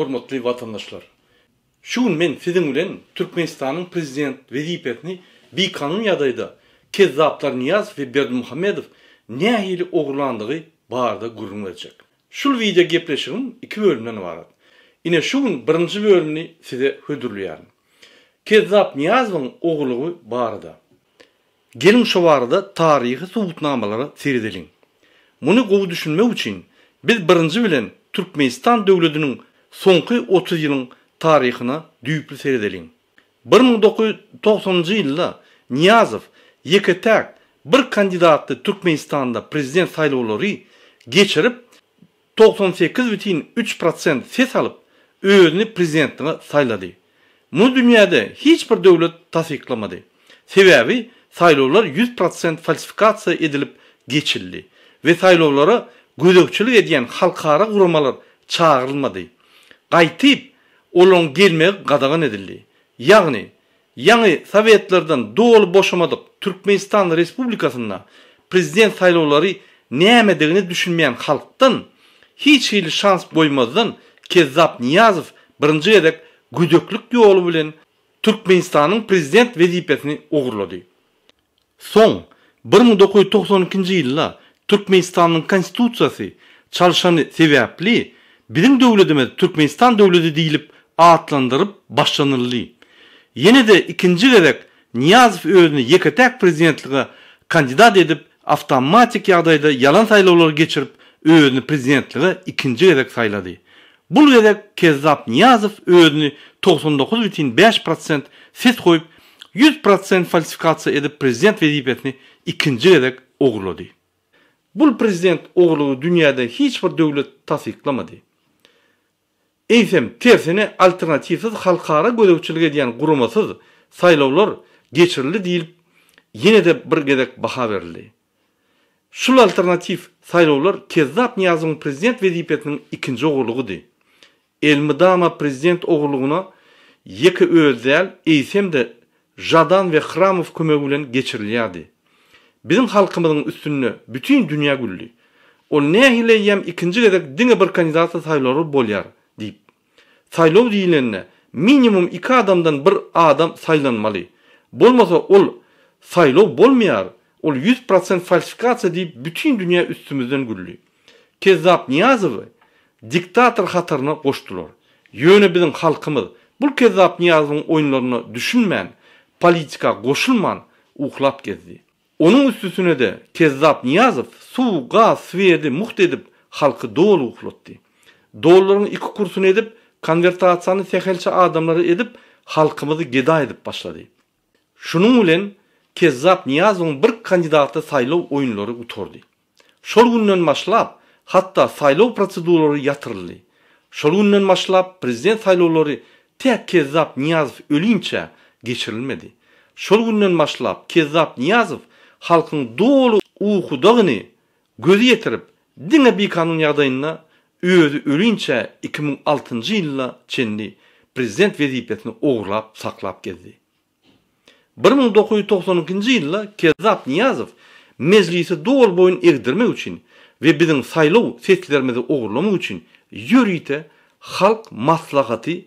hormatly vatandaşlar. Şun men sizin bilen Türkmenistan'ın prezident vezipetini bir kanun yadayda Kezzaplar Niyaz ve Berdi Muhammedov nähili oglandygy barda gurrun berjek. Şul video gepleşigim iki bölümden ibarat. Ine şuň birinci bölümünü size hödürleýärim. Kezzap Niyazowyň oglugy barda. Gelin şu barda taryhy subutnamalary seredeliň. Muny gowy düşünmek üçin biz birinji bilen Türkmenistan döwletiniň соңғы 30 yılın тарихына дүйіплі серделейін. 1990 жылда Ниязов екі тәк бір кандидатты Түркменстанда президент сайлаулары geçirip 98,3% ses alıp özünü prezidentine sayladı. Bu dünyada hiçbir devlet tasdiklamadı. Sebebi saylovlar 100% falsifikasyon edilip geçildi ve saylovlara gözökçülük edilen halkara kurumlar çağrılmadı qaytib olon gelme qadağan edildi. Yani yani Sovetlerden doğal boşamadık Türkmenistan Respublikasında prezident saylovlary nämedigini düşünmeyen halktan hiç hili şans boymazdan Kezzap Niyazov birinci edek güdöklük yolu bilen Türkmenistan'ın prezident vezipesini uğurladı. Son 1992 yılda Türkmenistan'ın konstitutsiyası çalışanı sebepli bizim devletime Türkmenistan devleti deyilip atlandırıp başlanırlı. Yine de ikinci gerek Niyazov özünü Yekatak prezidentliğe kandidat edip avtomatik yağdayda yalan saylovlar geçirip özünü prezidentliğe ikinci gerek sayladı. Bu gerek Kezzap Niyazov özünü 99,5% ses koyup 100% falsifikasiya edip prezident vezipetini ikinci gerek oğurladı. Bu prezident oğurluğu dünyada hiçbir devlet tasdiklamadı. Eýsem, tersine alternatifsiz halkara gödüçilige diýen gurumasyz saýlawlar geçirildi diýilip ýene de bir gerek baha berildi. Şu alternatif saýlawlar Kezzap Niyazyň prezident wezipetiniň ikinji ogurlugydy. Elmidama prezident ogurlugyna ýeke özel eýsem de Jadan we Khramov kömegi bilen geçirilýärdi. Bizim halkymyzyň üstünni bütün dünýä gülli. O nähilä ýem ikinji gerek diňe bir kandidat saýlawy bolýardy. saylov diýilenine minimum iki adamdan bir adam saylanmaly. Bolmasa ol saylov bolmayar. Ol 100% falsifikasiya deyip bütün dünya üstümüzden gülli. Kezzap Niyazowy diktator hatarına koştular. Yöne bizim halkımız bu Kezzap Niyazowyň oyunlarını düşünmeyen politika koşulman, uklap gezdi. Onun üstüne de Kezzap Niyazow su, gaz, swedi muht edip halkı dolu uklatdy. Dolların iki kursunu edip konvertasyonu tekelçe adamları edip halkımızı geda edip başladı. Şunun bilen Kezzap Niyazov'un bir kandidatı saylov oyunları utordu. Şol günden başlap hatta saylov prosedürleri yatırıldı. Şol günden başlap prezident saylovları tek Kezzap Niyazov ölünce geçirilmedi. Şol günden başlap Kezzap Niyazov halkın doğulu uhudagyny gözü yetirip dine bir kanun ýagdaýyna özü ölünçe 2006-njy ýylda Çinli prezident wezipetini ogurlap saklap geldi. 1992 nji ýylda Kezap Niyazov mezlisi dol boyun egdirme üçin we biziň saýlaw setlerimizi ogurlamak üçin ýörite halk maslahaty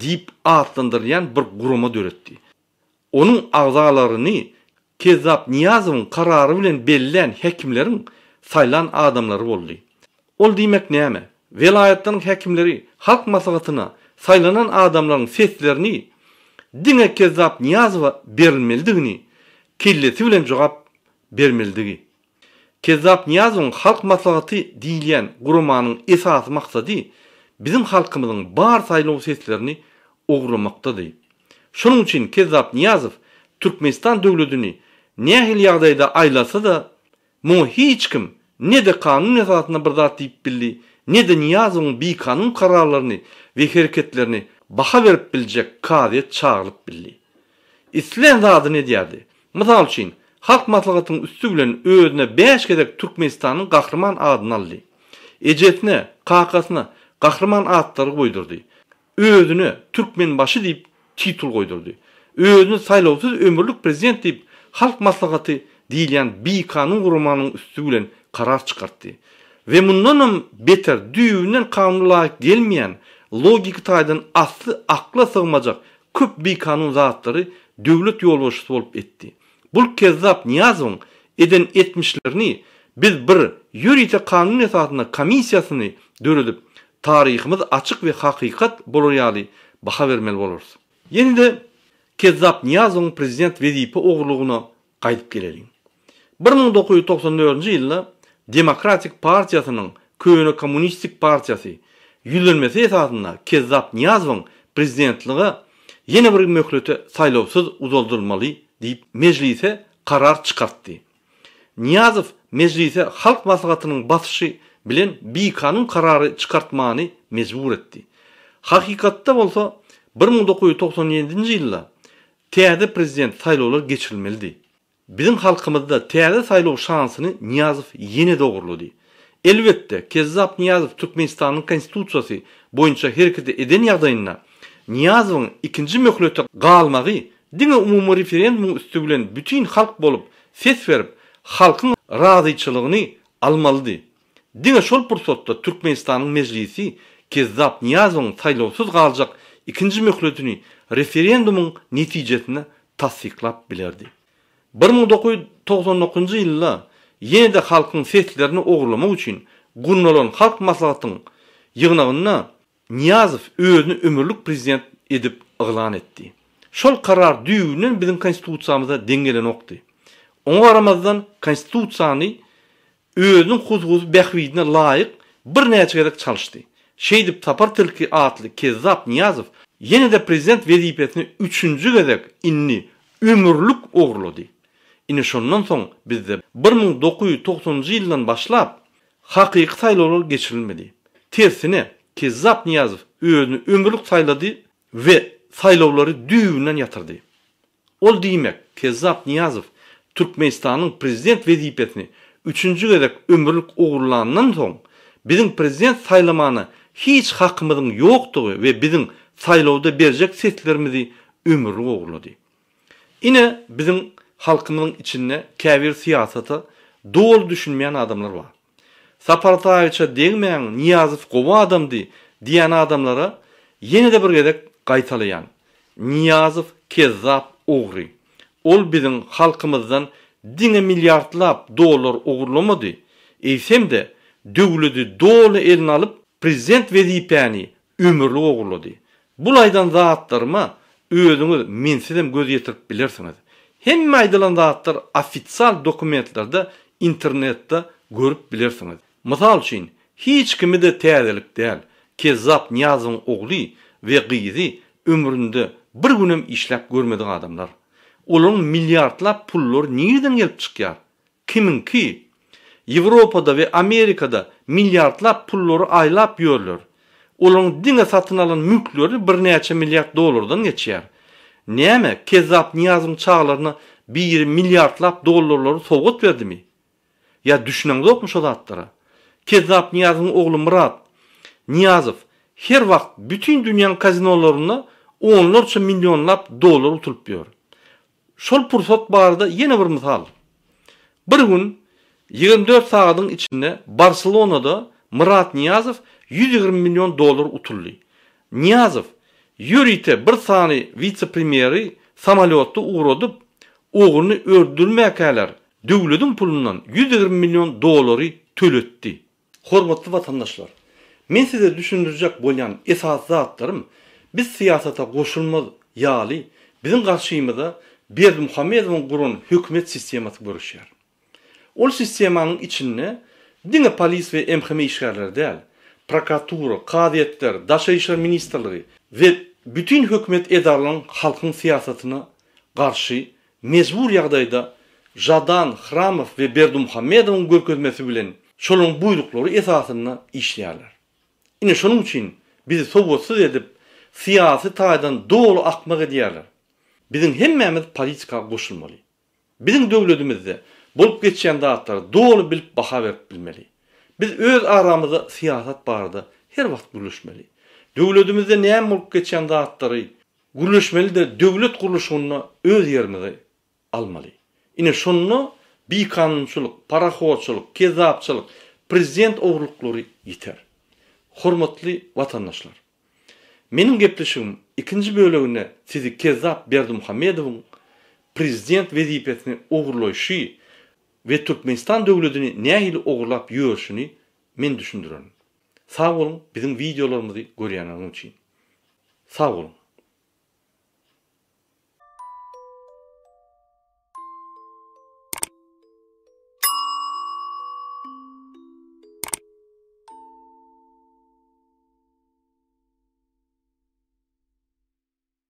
diýip atlandyrýan bir guruma döretdi. Onuň agzalaryny Kezap Niyazowyň karary bilen bellen hekimlerin saýlan adamlary boldy. Ol diýmek näme? velayetlerin hekimleri halk maslahatına saylanan adamların seslerini dine kezzap niyaz berilmeldigini kellesi bilen cevap bermeldigi. Kezzap niyazın halk maslahatı diýilýän gurumanın esas maksady bizim halkımızın bar saylaw seslerini ogrumakdadyr. Şunun için Kezzap Niyazow Türkmenistan döwletini nähil ýagdaýda aylasa da, mu hiç kim ne de kanun esasına bir zat diýip ne de niyazın kanun kararlarını ve hareketlerini baha verip bilecek kadiyet çağırıp bildi. İslam zadı ne diyerdi? Mısal için, halk matlakatın üstü bilen öğüdüne beş kedek Türkmenistan'ın kahraman adını aldı. Ecetine, kakasına kahraman adları koydurdu. Öğüdüne Türkmen başı deyip titul koydurdu. Öğüdüne saylavsız ömürlük prezident deyip halk matlakatı deyip halk kanun deyip halk karar deyip Ve bundanım beter düğünden kanun layık gelmeyen, logik taydan aslı akla sığmayacak köp bir kanun zatları devlet yolbaşısı olup etti. Bu kezzap niyazın eden etmişlerini biz bir yürüyte kanun esasında komissiyasını dörülüp tarihimiz açık ve hakikat boluryalı baha vermeli oluruz. Yeni de Kezzap Niyazın prezident vezipi oğurluğuna qaytib kelelim. 1994 yılında. Demokratik Partiyasının köyünü komünistik Partiyasi yüzülmesi esasında Kezzap Niyazov'un prezidentliği yeni bir möhlütü saylovsuz uzoldurmalı deyip meclise karar çıkarttı. Niyazov meclise halk maslahatının basışı bilen bir kanun kararı çıkartmanı mecbur etti. Hakikatta bolsa 1997-nji ýylda täze prezident saýlawlary geçirilmeldi. Bizim halkımızda TR'de sayılov şansını Niyazov ене doğruladı. Elbette Kezzap Niyazov Türkmenistan'ın konstitusiyası boyunca herkese eden yağdayına Niyazov'un ikinci möhlöte qalmağı dine umumi referendumun üstü bilen bütün halk bolup ses verip halkın razıyçılığını almalıdı. Dine şol pursatda Türkmenistan'ın meclisi Kezzap Niyazov'un saylovsuz qalacak ikinci möhlötünü referendumun netijesine tasdiklap bilerdi. 1999 yılda yine de halkın seslerini oğurlamak için gurnalan halk maslahatın yığınağına Niyazov özünü ömürlük prezident edip ıglan etti. Şol karar düğünün bizim konstitutsiyamızda dengelen oktu. Ona aramazdan konstitutsiyani özünün huzguzu behvidine layık bir neçe gerek çalıştı. Şeydip tapar tilki atlı Kezzap Niyazov yine de prezident vazifesini üçüncü gerek inni ömürlük oğurladı inişondan son bizde 1990-njy ýyldan başlap hakyky saýlawlar geçirilmedi. Tersine Kezzap Niyazow özüni ömürlük saýlady we saýlawlary düýünden ýatyrdy. Ol diýmek Kezzap Niyazow Türkmenistan'ın prezident wezipetini 3-nji gezek ömürlük ogurlandan soň biziň prezident saýlamany hiç hakymyzyň ýokdugy ve bizim saýlawda berjek seslerimizi ömürlük ogurlady. Ine bizim halkının içinde kevir siyasatı doğru düşünmeyen adamlar var. Sapartayeviç'e değmeyen Niyazif kova adamdı diyen adamlara yeni de bir gedek kaytalayan. Niyazif kezzap oğri. Ol bizim halkımızdan dine milyardlap dolar oğurlamadı. Eysem de dövlüdü dolu elini alıp prezident vezipeni ömürlü oğurladı. Bulaydan zatlarıma özünüz mensizim göz yetirip bilirsiniz hamma aydylanzatlar offitsial dokumentlarda internette görüp bilirsiniz. Misal üçin, hiç kimi de täzelik däl. Kezzap Niyazın oğli ve gizi ömründe bir günüm işlep görmediği adamlar. Olun milyardlap pullar nereden gelip çıkýar? Kiminki Avrupa'da ve Amerikada milyardlap pullary aýlap ýörler. Olun diňe satyn alan mülkleri bir näçe milliard dolardan geçiyor. Niye mi? Kezzap Niyaz'ın çağlarına bir milyardlap dolarları soğut verdi mi? Ya düşünen yokmuş o zatlara. Kezzap Niyaz'ın oğlu Murat Niyazov her vakit bütün dünyanın kazinolarına onlarca milyonlap doları tutup diyor. Şol pursat barda yeni bir misal. Bir gün 24 saatin içinde Barcelona'da Murat Niyazov 120 milyon dolar utuldu. Niyazov Юрите Брсани вице-премьери uğradıp угродып, oğunu öldürmäkäler döwlediň pulundan 120 milyon dollary töletdi. Hormatly vatandaşlar, men size düşündirjek bolýan esas zatlarym biz siýasata goşulmaz ýaly bizim garşymyzda bir Muhammedowyň gurun hökümet sistematy görüşýär. Ol sistemanyň içinde diňe polis we MHM işgärleri däl, prokuratura, kadiýetler, daşa işler ministrligi we bütün hükümet edarlan halkın siyasetine karşı mecbur yağdayda Jadan, Hramov ve Berdum Hamedov'un görkezmesi bilen şolun buyrukları esasına işleyerler. Yine şunun için bizi sobotsuz edip siyasi taydan doğru akmak ediyerler. Bizim hemmemiz politika koşulmalı. Bizim devletimizde bolup geçen dağıtları doğru bilip baha verip bilmeli. Biz öz aramızda siyaset barda her vakit buluşmalı. Devletimizde näme bolup geçen zatlary kuruluşmeli de devlet guruluşyny öz ýerimize almaly. Ine şonno bi kanunçylyk, parahoççylyk, kezapçylyk, prezident ogruluklary ýeter. Hormatly watandaşlar. Menin gepleşigim ikinji bölegine sizi Kezzap Berdimuhammedowyň prezident wezipetini ogrulaýşy ve Türkmenistan devletini nähili ogrulap ýörüşini men düşündiren. Sağ olun. Bizim videolarımızı gören için. Sağ olun.